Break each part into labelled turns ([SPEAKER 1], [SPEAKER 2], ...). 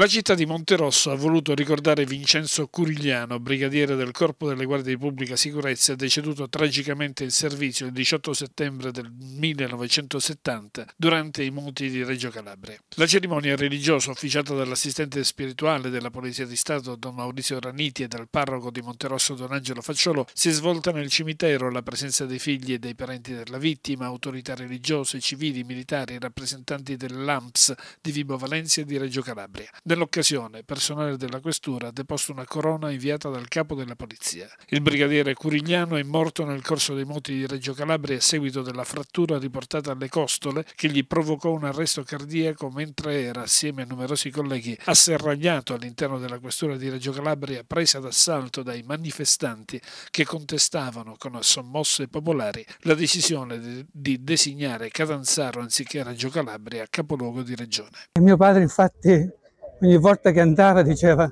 [SPEAKER 1] La città di Monterosso ha voluto ricordare Vincenzo Curigliano, brigadiere del Corpo delle Guardie di Pubblica Sicurezza, deceduto tragicamente in servizio il 18 settembre del 1970 durante i monti di Reggio Calabria. La cerimonia religiosa, officiata dall'assistente spirituale della Polizia di Stato Don Maurizio Raniti e dal parroco di Monterosso Don Angelo Facciolo, si è svolta nel cimitero alla presenza dei figli e dei parenti della vittima, autorità religiose, civili, militari, rappresentanti dell'AMPS di Vibo Valencia e di Reggio Calabria. Nell'occasione, personale della questura ha deposto una corona inviata dal capo della polizia. Il brigadiere Curigliano è morto nel corso dei moti di Reggio Calabria a seguito della frattura riportata alle costole che gli provocò un arresto cardiaco mentre era, assieme a numerosi colleghi, asserragliato all'interno della questura di Reggio Calabria presa d'assalto dai manifestanti che contestavano con sommosse popolari la decisione di designare Catanzaro anziché Reggio Calabria capoluogo di regione.
[SPEAKER 2] Mio padre infatti ogni volta che andava diceva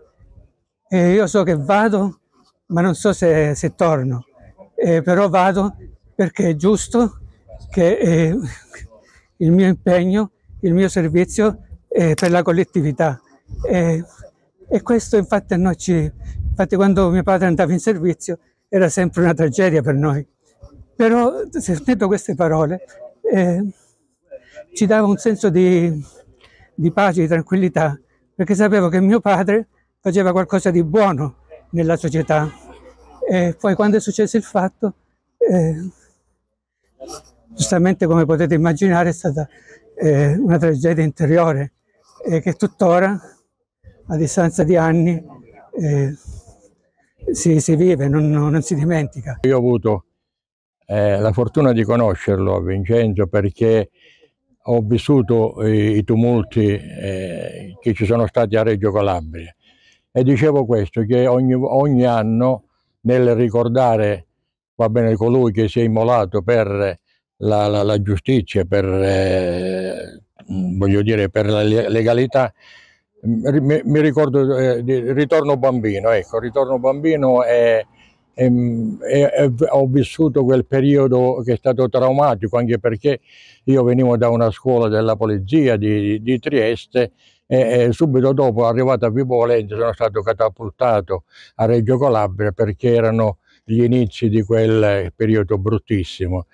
[SPEAKER 2] eh, io so che vado ma non so se, se torno, eh, però vado perché è giusto che eh, il mio impegno, il mio servizio è per la collettività. E, e questo infatti a noi ci... Infatti quando mio padre andava in servizio era sempre una tragedia per noi. Però sentendo queste parole eh, ci dava un senso di, di pace, di tranquillità perché sapevo che mio padre faceva qualcosa di buono nella società. E poi quando è successo il fatto, eh, giustamente come potete immaginare è stata eh, una tragedia interiore eh, che tuttora, a distanza di anni, eh, si, si, vive, non, non, si dimentica.
[SPEAKER 3] Io ho avuto eh, la fortuna di conoscerlo, Vincenzo, perché ho vissuto i tumulti eh, che ci sono stati a Reggio Calabria e dicevo questo, che ogni, ogni anno nel ricordare bene, colui che si è immolato per la, la, la giustizia, per, eh, mm, dire, per, la legalità, mm, mi, mi ricordo, eh, di, ritorno bambino, ecco, ritorno bambino e Ehm, e, e, ho vissuto quel periodo che è stato traumatico anche perché io venivo da una scuola della polizia di, di Trieste e, e, subito dopo arrivato a Vibolente sono stato catapultato a Reggio Calabria perché erano gli inizi di quel periodo bruttissimo